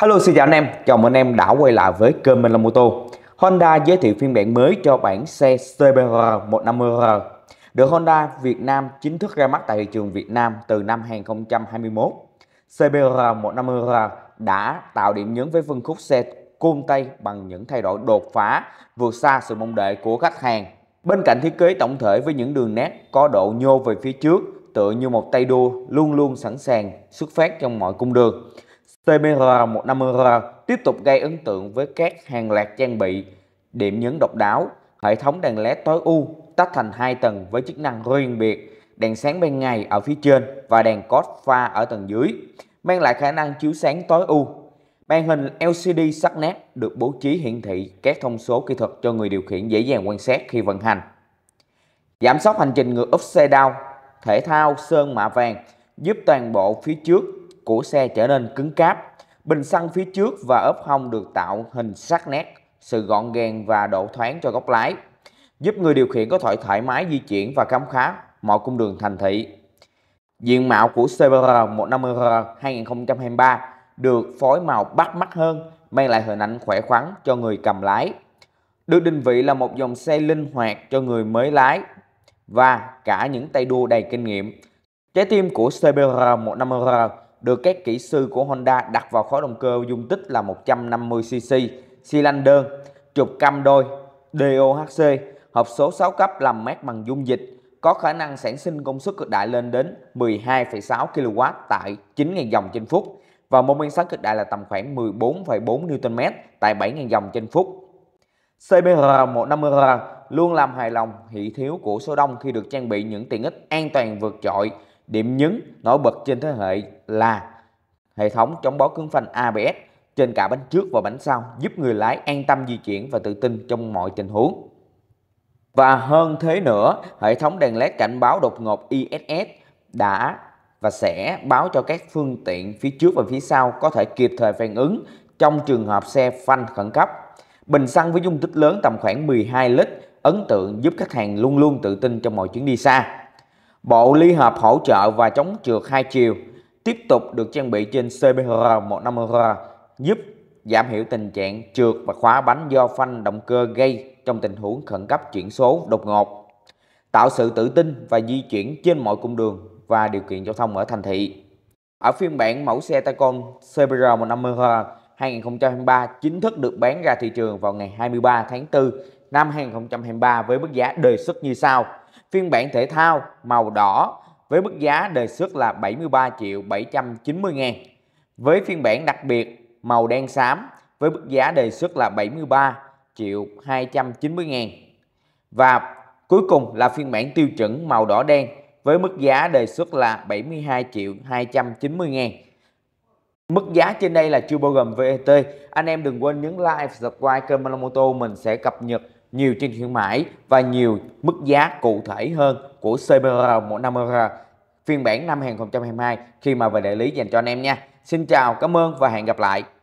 Hello xin chào anh em, chào mừng anh em đã quay lại với kênh Minh Long Moto. Honda giới thiệu phiên bản mới cho bản xe CBR 150R. Được Honda Việt Nam chính thức ra mắt tại thị trường Việt Nam từ năm 2021. CBR 150R đã tạo điểm nhấn với phân khúc xe côn tay bằng những thay đổi đột phá vượt xa sự mong đợi của khách hàng. Bên cạnh thiết kế tổng thể với những đường nét có độ nhô về phía trước tựa như một tay đua luôn luôn sẵn sàng xuất phát trong mọi cung đường. TBR150R tiếp tục gây ấn tượng với các hàng loạt trang bị, điểm nhấn độc đáo, hệ thống đèn led tối ưu tách thành hai tầng với chức năng riêng biệt, đèn sáng ban ngày ở phía trên và đèn cốt pha ở tầng dưới, mang lại khả năng chiếu sáng tối ưu. Màn hình LCD sắc nét được bố trí hiển thị các thông số kỹ thuật cho người điều khiển dễ dàng quan sát khi vận hành. Giảm sóc hành trình ngược upside down, thể thao sơn mạ vàng giúp toàn bộ phía trước của xe trở nên cứng cáp. Bình xăng phía trước và ốp hông được tạo hình sắc nét, sự gọn gàng và độ thoáng cho góc lái, giúp người điều khiển có thể thoải mái di chuyển và khám phá mọi cung đường thành thị. Diện mạo của CBR 150R 2023 được phối màu bắt mắt hơn, mang lại hình ảnh khỏe khoắn cho người cầm lái. Được định vị là một dòng xe linh hoạt cho người mới lái và cả những tay đua đầy kinh nghiệm. Trái tim của CBR 150R được các kỹ sư của Honda đặt vào khối động cơ dung tích là 150cc, xi lanh đơn, trục cam đôi, DOHC, hộp số 6 cấp làm mát bằng dung dịch, có khả năng sản sinh công suất cực đại lên đến 12,6 kW tại 9.000 dòng trên phút và mô men xoắn cực đại là tầm khoảng 14,4 Nm tại 7.000 dòng trên phút. CBR150R luôn làm hài lòng hị thiếu của số đông khi được trang bị những tiện ích an toàn vượt trội Điểm nhấn nổi bật trên thế hệ là hệ thống chống bó cứng phanh ABS trên cả bánh trước và bánh sau giúp người lái an tâm di chuyển và tự tin trong mọi tình huống. Và hơn thế nữa, hệ thống đèn led cảnh báo đột ngột ISS đã và sẽ báo cho các phương tiện phía trước và phía sau có thể kịp thời phản ứng trong trường hợp xe phanh khẩn cấp. Bình xăng với dung tích lớn tầm khoảng 12 lít ấn tượng giúp khách hàng luôn luôn tự tin trong mọi chuyến đi xa. Bộ ly hợp hỗ trợ và chống trượt hai chiều tiếp tục được trang bị trên cbr 150 r giúp giảm thiểu tình trạng trượt và khóa bánh do phanh động cơ gây trong tình huống khẩn cấp chuyển số đột ngột, tạo sự tự tin và di chuyển trên mọi cung đường và điều kiện giao thông ở thành thị. Ở phiên bản mẫu xe Taycan CBR150R 2023 chính thức được bán ra thị trường vào ngày 23 tháng 4 năm 2023 với mức giá đề xuất như sau phiên bản thể thao màu đỏ với mức giá đề xuất là 73 triệu 790 ngàn. Với phiên bản đặc biệt màu đen xám với mức giá đề xuất là 73 triệu 290 ngàn. Và cuối cùng là phiên bản tiêu chuẩn màu đỏ đen với mức giá đề xuất là 72 triệu 290 ngàn. Mức giá trên đây là chưa bao gồm VAT. E Anh em đừng quên nhấn like, subscribe kênh Malamoto. Mình sẽ cập nhật nhiều trên trình khuyến mãi và nhiều mức giá cụ thể hơn của CBR 150R phiên bản năm 2022 khi mà về đại lý dành cho anh em nha. Xin chào, cảm ơn và hẹn gặp lại.